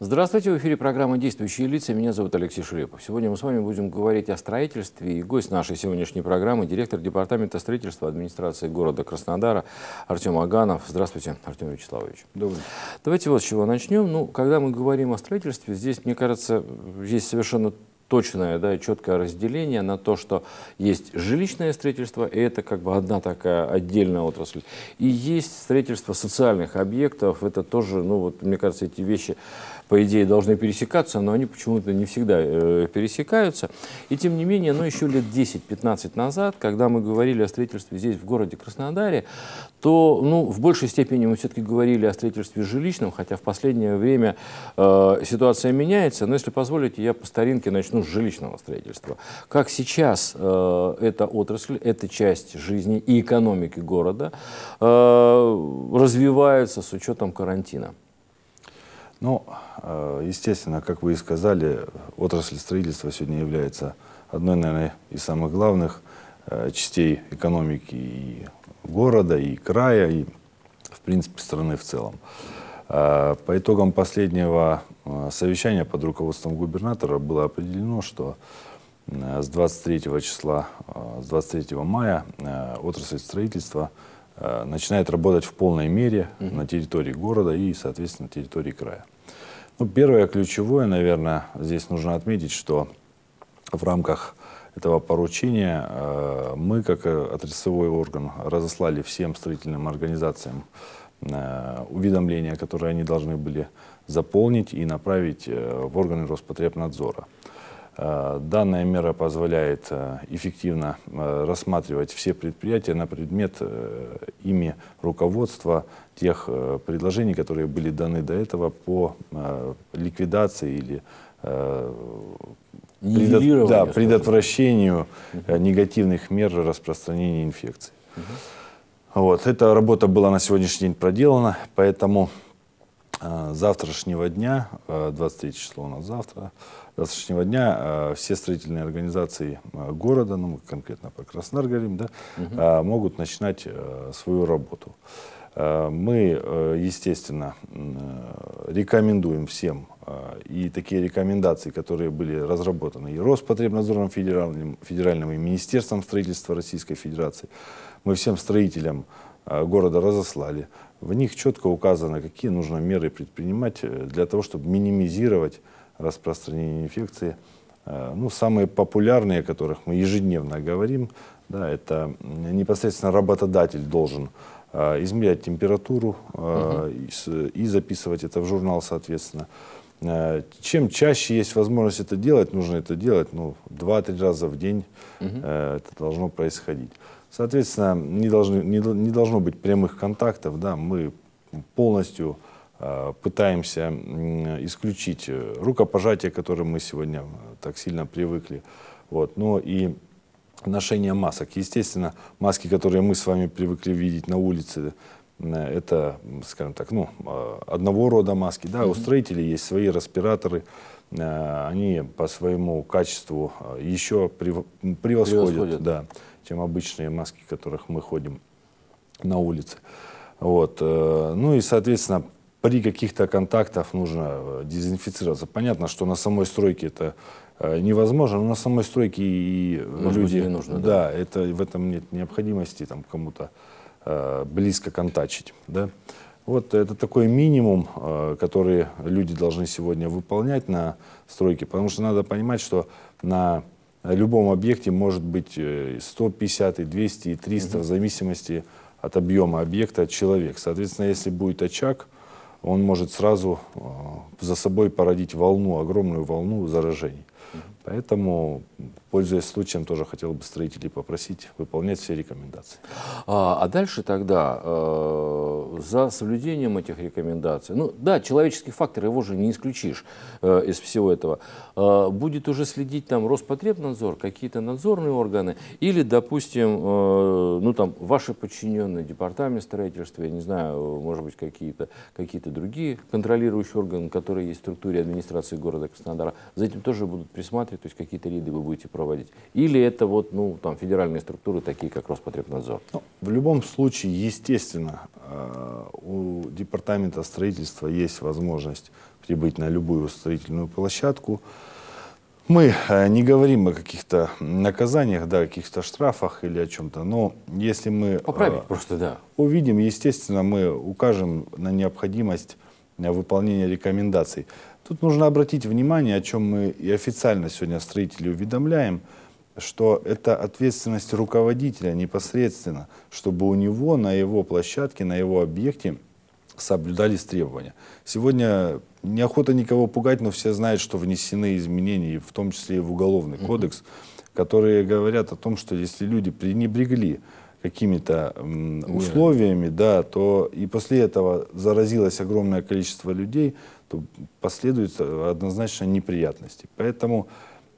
Здравствуйте, в эфире программа «Действующие лица». Меня зовут Алексей Шурепов. Сегодня мы с вами будем говорить о строительстве. И гость нашей сегодняшней программы – директор Департамента строительства администрации города Краснодара Артем Аганов. Здравствуйте, Артем Вячеславович. Добрый Давайте вот с чего начнем. Ну, когда мы говорим о строительстве, здесь, мне кажется, есть совершенно точное, да, четкое разделение на то, что есть жилищное строительство, и это как бы одна такая отдельная отрасль, и есть строительство социальных объектов, это тоже, ну вот, мне кажется, эти вещи по идее, должны пересекаться, но они почему-то не всегда э, пересекаются. И тем не менее, но ну, еще лет 10-15 назад, когда мы говорили о строительстве здесь, в городе Краснодаре, то ну, в большей степени мы все-таки говорили о строительстве жилищном, хотя в последнее время э, ситуация меняется. Но если позволите, я по старинке начну с жилищного строительства. Как сейчас э, эта отрасль, эта часть жизни и экономики города э, развивается с учетом карантина? Ну, э, естественно, как вы и сказали, отрасль строительства сегодня является одной, наверное, из самых главных э, частей экономики и города, и края, и, в принципе, страны в целом. Э, по итогам последнего совещания под руководством губернатора было определено, что с 23 числа, с 23 мая отрасль строительства – Э, начинает работать в полной мере mm на территории города и, соответственно, территории края. Ну, первое ключевое, наверное, здесь нужно отметить, что в рамках этого поручения э, мы, как э, отрисовой орган, разослали всем строительным организациям уведомления, которые они должны были заполнить и направить в органы Роспотребнадзора. Э, данная мера позволяет э, эффективно э, рассматривать все предприятия на предмет ими руководства тех предложений, которые были даны до этого по ликвидации или да, предотвращению угу. негативных мер распространения инфекции. Угу. Вот. Эта работа была на сегодняшний день проделана, поэтому завтрашнего дня, 23 число у нас завтра, завтрашнего дня э, все строительные организации э, города, ну мы конкретно про Краснодар говорим, да, угу. могут начинать свою работу. Мы, естественно, рекомендуем всем, и такие рекомендации, которые были разработаны и Роспотребнадзором федеральным, федеральным и Министерством строительства Российской Федерации, мы всем строителям города разослали. В них четко указано, какие нужно меры предпринимать для того, чтобы минимизировать распространения инфекции. Э, ну, самые популярные, о которых мы ежедневно говорим, да, это непосредственно работодатель должен э, измерять температуру э, и записывать это в журнал, соответственно. Чем чаще есть возможность это делать, нужно это делать ну, 2-3 раза в день угу. это должно происходить. Соответственно, не, должны, не, не должно быть прямых контактов. Да, мы полностью Э, пытаемся исключить э, рукопожатие, к которому мы сегодня э, так сильно привыкли, вот, но ну и ношение масок. Естественно, маски, которые мы с вами привыкли видеть на улице, это, скажем так, ну, одного рода маски. Да, у строителей есть свои респираторы, они по своему качеству еще превосходят, превосходят. Да, чем обычные маски, в которых мы ходим на улице. Вот. Ну и, соответственно, при каких-то контактах нужно э, дезинфицироваться. Понятно, что на самой стройке это э, невозможно, но на самой стройке и Может люди... Быть, нужно, да, да, это, в этом нет необходимости там кому-то э, близко контачить, да. Вот это такой минимум, э, который люди должны сегодня выполнять на стройке, потому что надо понимать, что на любом объекте может быть 150, и 200, и 300, угу. в зависимости от объема объекта, от человека. Соответственно, если будет очаг, он может сразу э, за собой породить волну, огромную волну заражений. Поэтому, пользуясь случаем, тоже хотел бы строителей попросить выполнять все рекомендации. А, а дальше тогда э, за соблюдением этих рекомендаций, ну да, человеческий фактор, его же не исключишь э, из всего этого, э, будет уже следить там Роспотребнадзор, какие-то надзорные органы, или, допустим, э, ну там ваши подчиненные, департамент строительства, я не знаю, может быть, какие-то какие другие контролирующие органы, которые есть в структуре администрации города Краснодара, за этим тоже будут присматривать то есть какие-то рейды вы будете проводить? Или это вот, ну, там, федеральные структуры, такие как Роспотребнадзор? Ну, в любом случае, естественно, э, у департамента строительства есть возможность прибыть на любую строительную площадку. Мы э, не говорим о каких-то наказаниях, да, каких-то штрафах или о чем-то, но если мы э, Поправить, э, просто, да. увидим, естественно, мы укажем на необходимость выполнения рекомендаций. Тут нужно обратить внимание, о чем мы и официально сегодня строителей уведомляем, что это ответственность руководителя непосредственно, чтобы у него на его площадке, на его объекте соблюдались требования. Сегодня неохота никого пугать, но все знают, что внесены изменения, в том числе и в Уголовный кодекс, которые говорят о том, что если люди пренебрегли какими-то условиями, да, то и после этого заразилось огромное количество людей – то последуют однозначно неприятности. Поэтому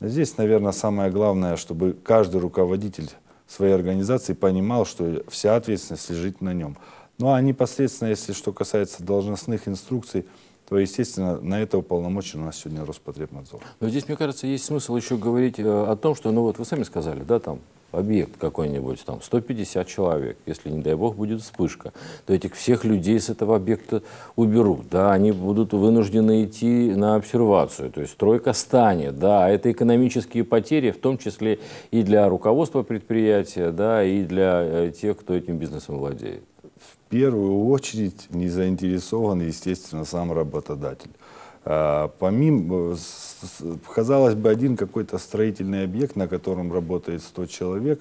здесь, наверное, самое главное, чтобы каждый руководитель своей организации понимал, что вся ответственность лежит на нем. Ну а непосредственно, если что касается должностных инструкций, то, естественно, на это уполномочен у нас сегодня Роспотребнадзор. Но здесь, мне кажется, есть смысл еще говорить э, о том, что, ну вот вы сами сказали, да, там объект какой-нибудь, там 150 человек, если, не дай бог, будет вспышка, то этих всех людей с этого объекта уберут, да, они будут вынуждены идти на обсервацию, то есть стройка станет, да, это экономические потери, в том числе и для руководства предприятия, да, и для э, тех, кто этим бизнесом владеет. В первую очередь не заинтересован, естественно, сам работодатель. А, Помимо, э, казалось бы, один какой-то строительный объект, на котором работает 100 человек,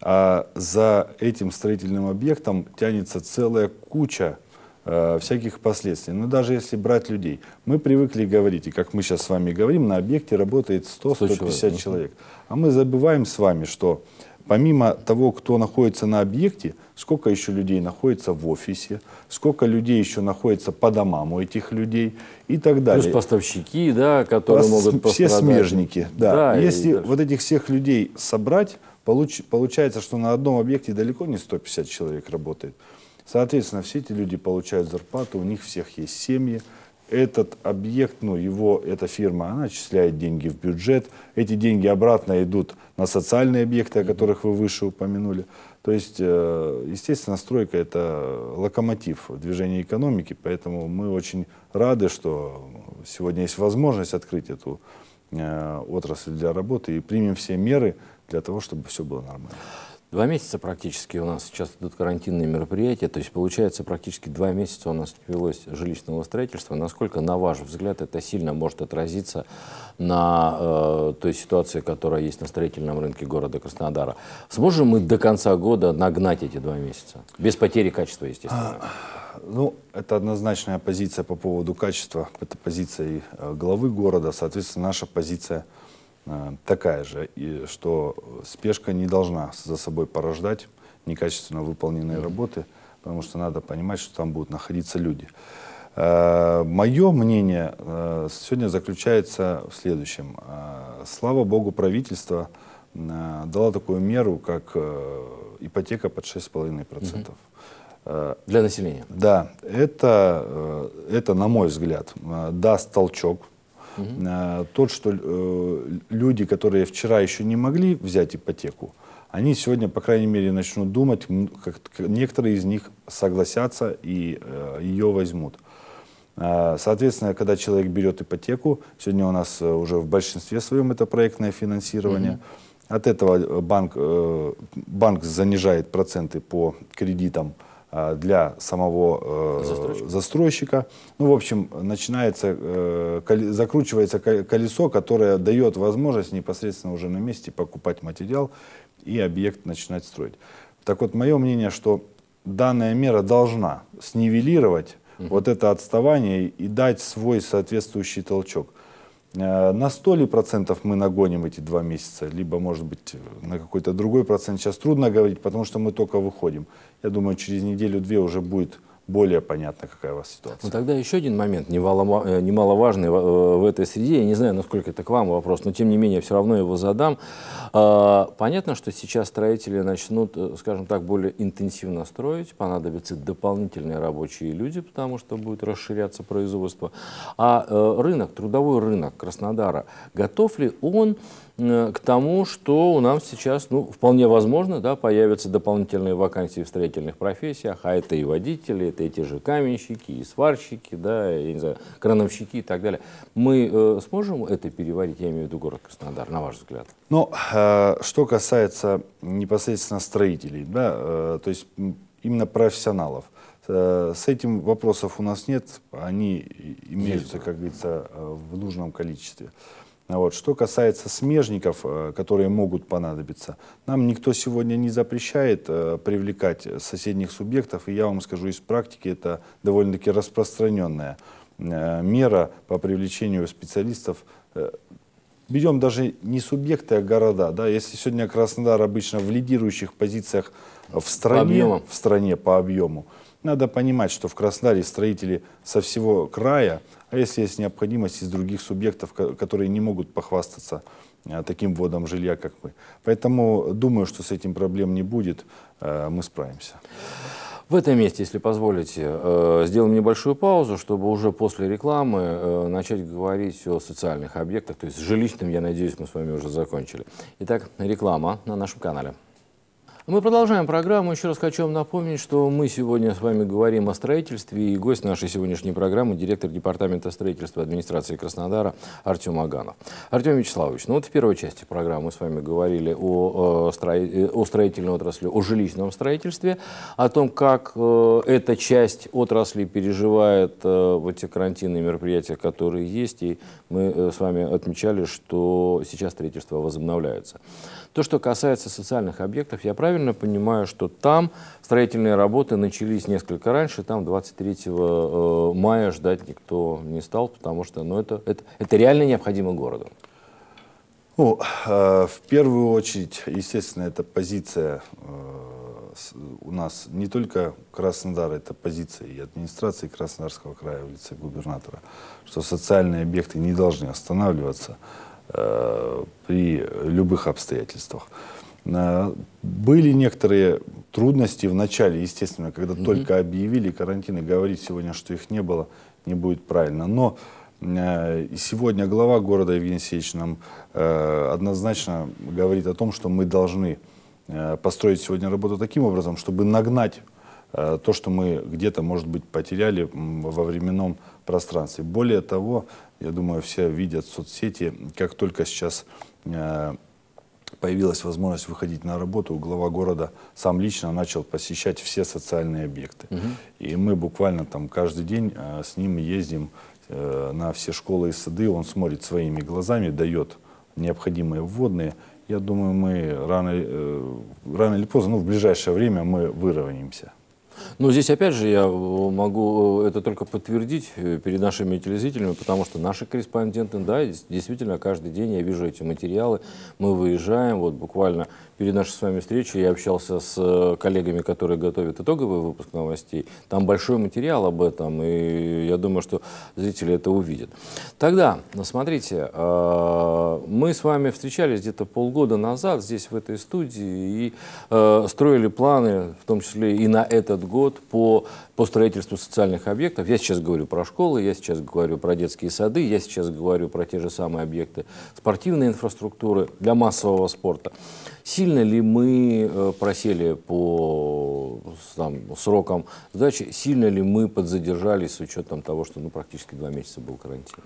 а за этим строительным объектом тянется целая куча э, всяких последствий. Но ну, даже если брать людей, мы привыкли говорить, и как мы сейчас с вами говорим, на объекте работает 100-150 человек. человек. А мы забываем с вами, что Помимо того, кто находится на объекте, сколько еще людей находится в офисе, сколько людей еще находится по домам у этих людей и так далее. Плюс поставщики, да, которые Пос... могут пострадать. Все смежники, да. да Если вот этих всех людей собрать, получ... получается, что на одном объекте далеко не 150 человек работает. Соответственно, все эти люди получают зарплату, у них всех есть семьи, этот объект, ну, его, эта фирма, она отчисляет деньги в бюджет, эти деньги обратно идут на социальные объекты, о которых вы выше упомянули. То есть, э, естественно, стройка – это локомотив движения экономики, поэтому мы очень рады, что сегодня есть возможность открыть эту э, отрасль для работы и примем все меры для того, чтобы все было нормально. Два месяца практически у нас сейчас идут карантинные мероприятия, то есть получается практически два месяца у нас ввелось жилищного строительства. Насколько, на ваш взгляд, это сильно может отразиться на э, той ситуации, которая есть на строительном рынке города Краснодара? Сможем мы до конца года нагнать эти два месяца? Без потери качества, естественно. А, ну, это однозначная позиция по поводу качества, это позиция э, главы города, соответственно, наша позиция Э, такая же, и что спешка не должна за собой порождать некачественно выполненные работы, потому что надо понимать, что там будут находиться люди. Э, Мое мнение э, сегодня заключается в следующем. Слава богу, правительство дало такую меру, как ипотека под 6,5%. Угу. Для населения? Да, это, это, на мой взгляд, даст толчок а, тот, что э, люди, которые вчера еще не могли взять ипотеку, они сегодня, по крайней мере, начнут думать, как некоторые из них согласятся и э, ее возьмут. А, соответственно, когда человек берет ипотеку, сегодня у нас э, уже в большинстве своем это проектное финансирование, Mm -hmm. от этого э, банк, э, банк занижает проценты по кредитам а, для самого э, застройщика. застройщика. Ну, в общем, начинается, э, закручивается колесо, которое дает возможность непосредственно уже на месте покупать материал и объект начинать строить. Так вот, мое мнение, что данная мера должна снивелировать угу. вот это отставание и дать свой соответствующий толчок. Э, на 100 ли процентов мы нагоним эти два месяца, либо, может быть, на какой-то другой процент. Сейчас трудно говорить, потому что мы только выходим. Я думаю, через неделю-две уже будет более понятно, какая у вас ситуация. Ну тогда еще один момент э, немаловажный э, в этой среде. Я не знаю, насколько это к вам вопрос, но тем не менее все равно его задам. А, понятно, что сейчас строители начнут, э, скажем так, более интенсивно строить. Понадобятся дополнительные рабочие люди, потому что будет расширяться производство. А рынок, трудовой рынок Краснодара, готов ли он Э, к тому, что у нас сейчас, ну, вполне возможно, да, появятся дополнительные вакансии в строительных профессиях, а это и водители, это и те же каменщики, и сварщики, да, я не знаю, крановщики и так далее. Мы э, сможем это переварить, я имею в виду город Краснодар, на ваш взгляд? Ну, э, что касается непосредственно строителей, да, э, то есть именно профессионалов, э, с этим вопросов у нас нет, они имеются, как говорится, э, в нужном количестве. Вот. Что касается смежников, э, которые могут понадобиться, нам никто сегодня не запрещает э, привлекать соседних субъектов, и я вам скажу из практики, это довольно-таки распространенная э, мера по привлечению специалистов берем даже не субъекты, а города. Да? Если сегодня Краснодар обычно в лидирующих позициях в стране, по в стране по объему, надо понимать, что в Краснодаре строители со всего края, а если есть необходимость из других субъектов, которые не могут похвастаться э, таким вводом жилья, как мы. Поэтому думаю, что с этим проблем не будет, э, мы справимся. В этом месте, если позволите, э, сделаем небольшую паузу, чтобы уже после рекламы начать говорить о социальных объектах, то есть с жилищным, я надеюсь, мы с вами уже закончили. Итак, реклама на нашем канале. Мы продолжаем программу. Еще раз хочу вам напомнить, что мы сегодня с вами говорим о строительстве. И гость нашей сегодняшней программы – директор Департамента строительства администрации Краснодара Артем Аганов. Артем Вячеславович, ну вот в первой части программы мы с вами говорили о, э, э, о строительной отрасли, о жилищном строительстве, о том, как э, эта часть отрасли переживает вот те карантинные мероприятия, которые есть. И мы с вами отмечали, что сейчас строительство возобновляется. То, что касается социальных объектов, я правильно понимаю, что там строительные работы начались несколько раньше, там 23 э, мая ждать никто не стал, потому что ну, это, это, это реально необходимо городу. Ну, э, в первую очередь, естественно, это позиция э, у нас не только Краснодара, это позиция и администрации Краснодарского края в лице губернатора, что социальные объекты не должны останавливаться. Э, при любых обстоятельствах. Э, были некоторые трудности в начале, естественно, когда mm-hmm. только объявили карантин, и говорить сегодня, что их не было, не будет правильно. Но э, сегодня глава города Евгений Сеевич нам однозначно говорит о том, что мы должны построить сегодня работу таким образом, чтобы нагнать Э, то, что мы где-то, может быть, потеряли во временном пространстве. Более того, я думаю, все видят соцсети, как только сейчас э, появилась возможность выходить на работу, глава города сам лично начал посещать все социальные объекты. Угу. И мы буквально там каждый день э, с ним ездим на все школы и сады, он смотрит своими глазами, дает необходимые вводные. Я думаю, мы рано, рано или поздно, ну, в ближайшее время мы выровняемся. Но здесь, опять же, я э, могу э, это только подтвердить э, перед нашими телезрителями, потому что наши корреспонденты, да, действительно, каждый день я вижу эти материалы, мы выезжаем, вот буквально перед нашей с вами встречей я общался с э, коллегами, которые готовят итоговый выпуск новостей. Там большой материал об этом, и я думаю, что зрители это увидят. Тогда, ну, смотрите, э, мы с вами встречались где-то полгода назад здесь, в этой студии, и э, строили планы, в том числе и на этот год, по по строительству социальных объектов. Я сейчас говорю про школы, я сейчас говорю про детские сады, я сейчас говорю про те же самые объекты спортивной инфраструктуры для массового спорта. Сильно ли мы э, просели по там, срокам сдачи, сильно ли мы подзадержались с учетом того, что ну, практически два месяца был карантин?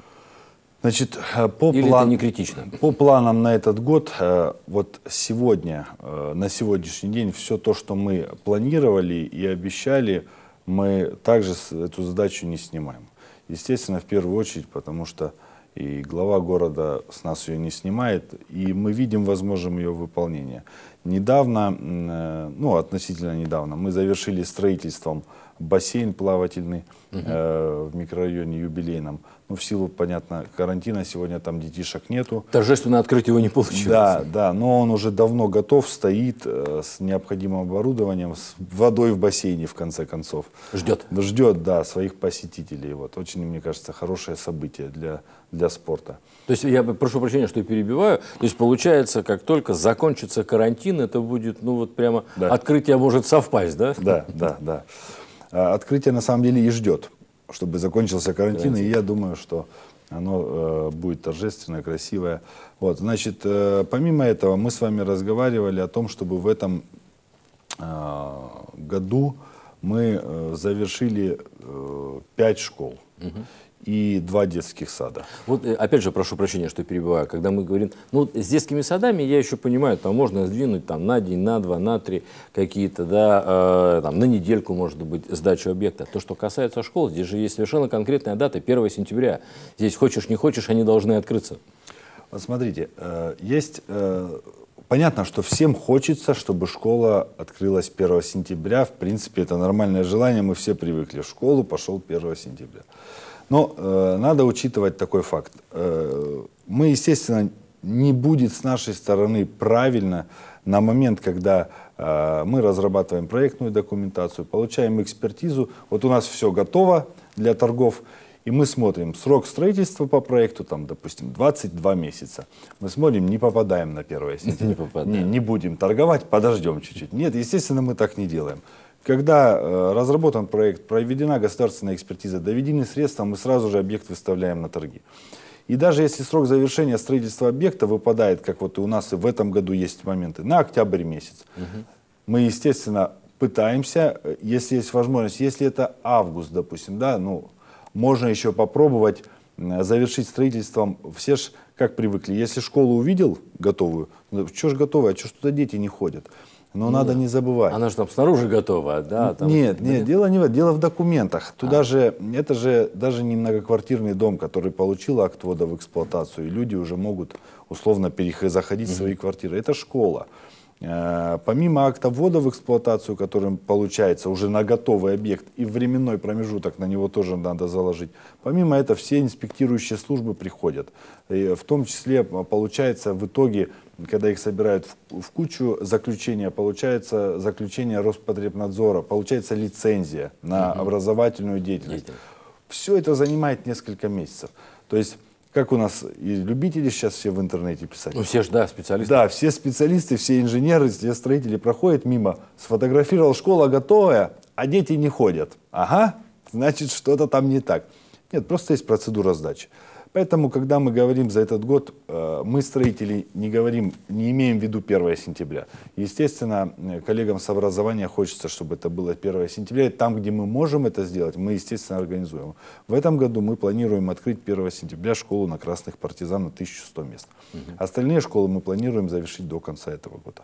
Значит, э, по, Или план... это не критично? по планам на этот год, э, вот сегодня, на сегодняшний день, все то, что мы планировали и обещали – мы также эту задачу не снимаем. Естественно, в первую очередь, потому что и глава города с нас ее не снимает, и мы видим возможным ее выполнение. Недавно, э, ну относительно недавно, мы завершили строительством бассейн плавательный угу. э, в микрорайоне юбилейном. Ну, в силу, понятно, карантина сегодня там детишек нету. Торжественно открыть его не получилось. Да, да, но он уже давно готов, стоит э, с необходимым оборудованием, с водой в бассейне, в конце концов. Ждет. Ждет, да, своих посетителей. Вот. Очень, мне кажется, хорошее событие для, для спорта. То есть, я прошу прощения, что я перебиваю. То есть, получается, как только закончится карантин, это будет, ну, вот прямо да. открытие может совпасть, да? Да, да, да. А, открытие, на самом деле, и ждет чтобы закончился карантин, карантин. и я думаю, что оно э, будет торжественное, красивое. Вот, значит, э, помимо этого мы с вами разговаривали о том, чтобы в этом э, году мы э, завершили э, 5 школ. Угу и два детских сада. Вот э, опять же, прошу прощения, что перебиваю, когда мы говорим, ну с детскими садами я еще понимаю, там можно сдвинуть там на день, на два, на три какие-то, да, э, там на недельку, может быть, сдачу объекта. То, что касается школ, здесь же есть совершенно конкретная дата, 1 сентября. Здесь хочешь, не хочешь, они должны открыться. Вот смотрите, э, есть... Э, понятно, что всем хочется, чтобы школа открылась 1 сентября. В принципе, это нормальное желание, мы все привыкли. В школу пошел 1 сентября. Но э, надо учитывать такой факт. Э, мы, естественно, не будет с нашей стороны правильно на момент, когда э, мы разрабатываем проектную документацию, получаем экспертизу, вот у нас все готово для торгов, и мы смотрим срок строительства по проекту, там, допустим, 22 месяца. Мы смотрим, не попадаем на 1 сентября. Не, попадаем. не, не будем торговать, подождем чуть-чуть. Нет, естественно, мы так не делаем. Когда э, разработан проект, проведена государственная экспертиза, доведены средства, мы сразу же объект выставляем на торги. И даже если срок завершения строительства объекта выпадает, как вот и у нас и в этом году есть моменты, на октябрь месяц, угу. мы, естественно, пытаемся, э, если есть возможность, если это август, допустим, да, ну, можно еще попробовать завершить строительством. Все ж как привыкли, если школу увидел готовую, ну, что ж готовая, а что ж туда дети не ходят? Но ну, надо да. не забывать. Она же там снаружи готова, да? Там... Нет, нет, дело не в этом, дело в документах. Туда а. же, это же даже не многоквартирный дом, который получил акт ввода в эксплуатацию, и люди уже могут условно заходить угу. в свои квартиры. Это школа. Э, помимо акта ввода в эксплуатацию, которым получается уже на готовый объект и временной промежуток на него тоже надо заложить, помимо этого все инспектирующие службы приходят. И в том числе получается в итоге когда их собирают в, в кучу, заключение получается, заключение Роспотребнадзора, получается лицензия на угу. образовательную деятельность. Деятель. Все это занимает несколько месяцев. То есть как у нас и любители сейчас все в интернете писать. Ну, все же, да, специалисты. Да, все специалисты, все инженеры, все строители проходят мимо. Сфотографировал школа готовая, а дети не ходят. Ага, значит, что-то там не так. Нет, просто есть процедура сдачи. Поэтому, когда мы говорим за этот год, э, мы, строители, не говорим, не имеем в виду 1 сентября. Естественно, э, коллегам с образования хочется, чтобы это было 1 сентября. И там, где мы можем это сделать, мы, естественно, организуем. В этом году мы планируем открыть 1 сентября школу на Красных партизан на 1100 мест. Угу. Остальные школы мы планируем завершить до конца этого года.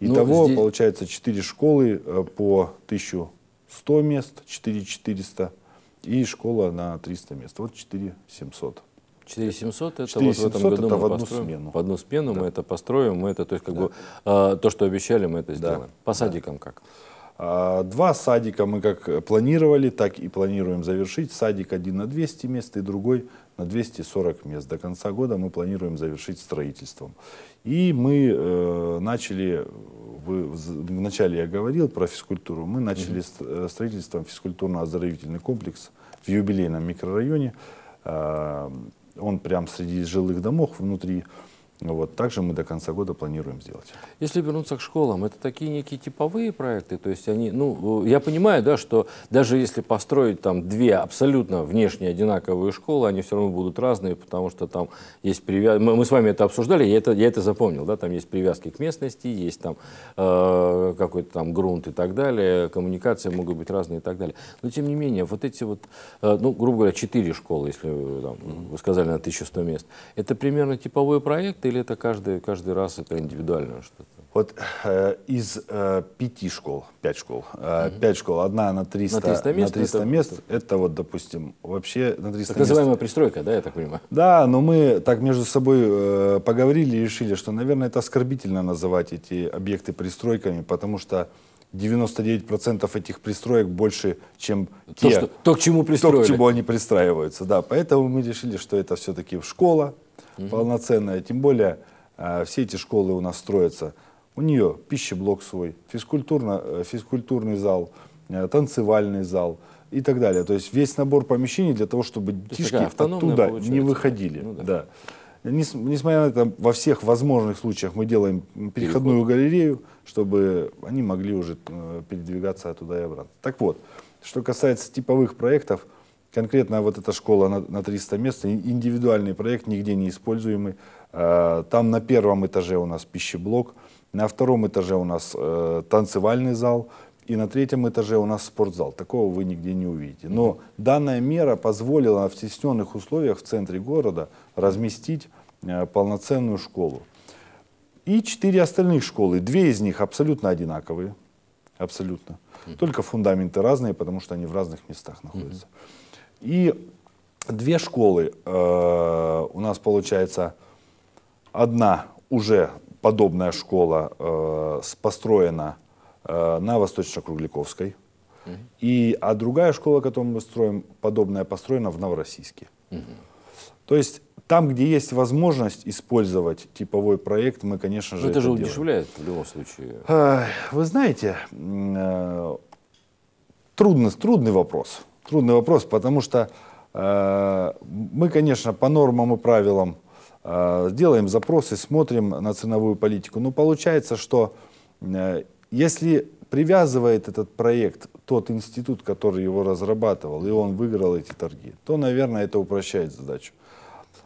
Ну, Итого, здесь... получается, 4 школы э, по 1100 мест, 4400 и школа на 300 мест. Вот 4700. 4700 это 4700 вот в этом году это мы в одну построим. смену. В одну смену да. мы это построим, мы это, то есть как да. бы э, то, что обещали, мы это сделаем. Да. По садикам да. как? А, два садика мы как планировали, так и планируем завершить. Садик один на 200 мест и другой на 240 мест. До конца года мы планируем завершить строительством. И мы э, начали, вы, вначале я говорил про физкультуру, мы начали mm-hmm. строительством физкультурно-оздоровительный комплекс в юбилейном микрорайоне. Э, он прям среди жилых домов внутри. Э, вот, также мы до конца года планируем сделать. Если вернуться к школам, это такие некие типовые проекты, то есть они, ну, я понимаю, да, что даже если построить там две абсолютно внешне одинаковые школы, они все равно будут разные, потому что там есть привязки, мы, мы с вами это обсуждали, я это, я это запомнил, да, там есть привязки к местности, есть там э, какой-то там грунт и так далее, коммуникации могут быть разные и так далее. Но тем не менее, вот эти вот, э, ну, грубо говоря, четыре школы, если э, там, вы сказали на 1100 мест, это примерно типовой проект, или это каждый, каждый раз это индивидуально что-то? Вот э, из э, пяти школ, пять школ, э, угу. пять школ, одна на 300, на 300 мест, на 300 это... мест это вот, допустим, вообще на 300 так мест. пристройка, да, я так понимаю? Да, но мы так между собой э, поговорили и решили, что, наверное, это оскорбительно называть эти объекты пристройками, потому что 99% этих пристроек больше, чем то, те, что, то, к чему пристроили. То, к чему они пристраиваются, да. Поэтому мы решили, что это все-таки школа, угу. полноценная. Тем более э, все эти школы у нас строятся. У нее пищеблок свой, физкультурно, э, физкультурный зал, э, танцевальный зал и так далее. То есть весь набор помещений для того, чтобы То детишки оттуда получается. не выходили. Ну, да. Да. Несмотря на это, во всех возможных случаях мы делаем переходную Переход. галерею, чтобы они могли уже э, передвигаться оттуда и обратно. Так вот, что касается типовых проектов – Конкретно вот эта школа на, на 300 мест, индивидуальный проект, нигде не используемый. Э, там на первом этаже у нас пищеблок, на втором этаже у нас э, танцевальный зал, и на третьем этаже у нас спортзал. Такого вы нигде не увидите. Но данная мера позволила в стесненных условиях в центре города разместить э, полноценную школу. И четыре остальных школы. Две из них абсолютно одинаковые. Абсолютно. Только фундаменты разные, потому что они в разных местах находятся. Mm -hmm. И две школы э, у нас получается. Одна уже подобная школа э, построена э, на Восточно-Кругляковской. И, а другая школа, которую мы строим, подобная построена в Новороссийске. Угу. То есть там, где есть возможность использовать типовой проект, мы, конечно же, Но ну, это, же делаем. удешевляет в любом случае. Вы знаете, трудный трудный вопрос трудный вопрос, потому что э, мы, конечно, по нормам и правилам э, делаем запросы, смотрим на ценовую политику, но получается, что э, если привязывает этот проект тот институт, который его разрабатывал, и он выиграл эти торги, то, наверное, это упрощает задачу.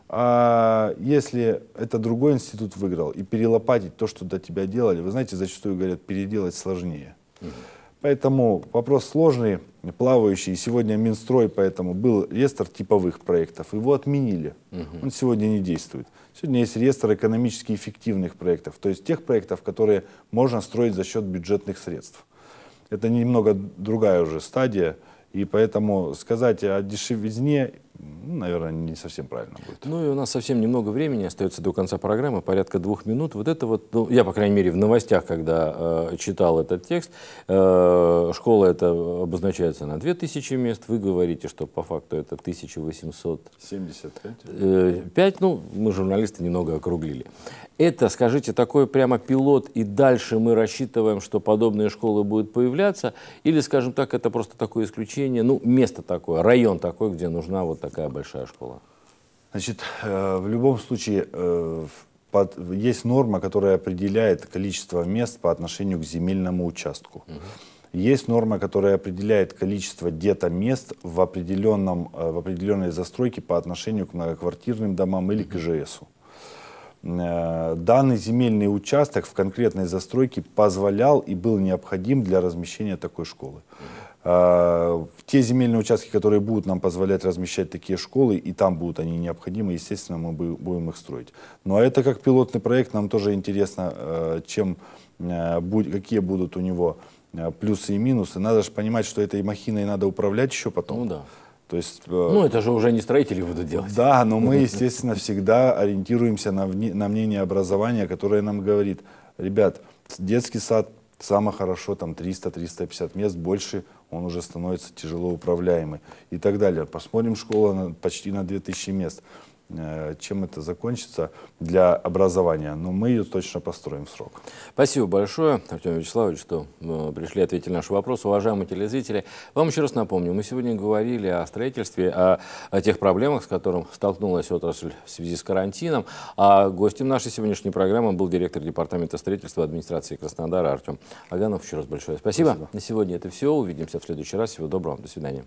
А если это другой институт выиграл, и перелопатить то, что до тебя делали, вы знаете, зачастую говорят, переделать сложнее. Угу. Поэтому вопрос сложный, плавающий. Сегодня Минстрой поэтому был реестр типовых проектов. Его отменили. Угу. Он сегодня не действует. Сегодня есть реестр экономически эффективных проектов. То есть тех проектов, которые можно строить за счет бюджетных средств. Это немного другая уже стадия. И поэтому сказать о дешевизне ну, наверное, не совсем правильно будет. Ну и у нас совсем немного времени остается до конца программы, порядка двух минут. Вот это вот, ну, я, по крайней мере, в новостях, когда э, читал этот текст, э, школа это обозначается на 2000 мест, вы говорите, что по факту это 1875. Э, 5, ну, мы журналисты немного округлили. Это, скажите, такой прямо пилот, и дальше мы рассчитываем, что подобные школы будут появляться, или, скажем так, это просто такое исключение, ну, место такое, район такой, где нужна вот такая большая школа? Значит, э, в любом случае э, под, есть норма, которая определяет количество мест по отношению к земельному участку. Угу. Есть норма, которая определяет количество где-то мест в, определенном, э, в определенной застройке по отношению к многоквартирным домам или к ИЖСу. Данный земельный участок в конкретной застройке позволял и был необходим для размещения такой школы. Э, те земельные участки, которые будут нам позволять размещать такие школы, и там будут они необходимы, естественно, мы будем их строить. Ну а это как пилотный проект, нам тоже интересно, э, чем, э, какие будут у него плюсы и минусы. Надо же понимать, что этой махиной надо управлять еще потом. Ну да. То есть, ну, это же уже не строители будут делать. Да, но мы, естественно, всегда ориентируемся на, на мнение образования, которое нам говорит, ребят, детский сад Само хорошо там 300-350 мест, больше он уже становится тяжело управляемый и так далее. Посмотрим, школа на, почти на 2000 мест. Э, чем это закончится для образования, но мы ее точно построим в срок. Спасибо большое, Артем Вячеславович, что э, пришли ответить на наш вопрос. Уважаемые телезрители, вам еще раз напомню, мы сегодня говорили о строительстве, о, о тех проблемах, с которыми столкнулась отрасль в связи с карантином. А гостем нашей сегодняшней программы был директор департамента строительства администрации Краснодара Артем Аганов. Еще раз большое спасибо. спасибо. На сегодня это все. Увидимся в следующий раз. Всего доброго. До свидания.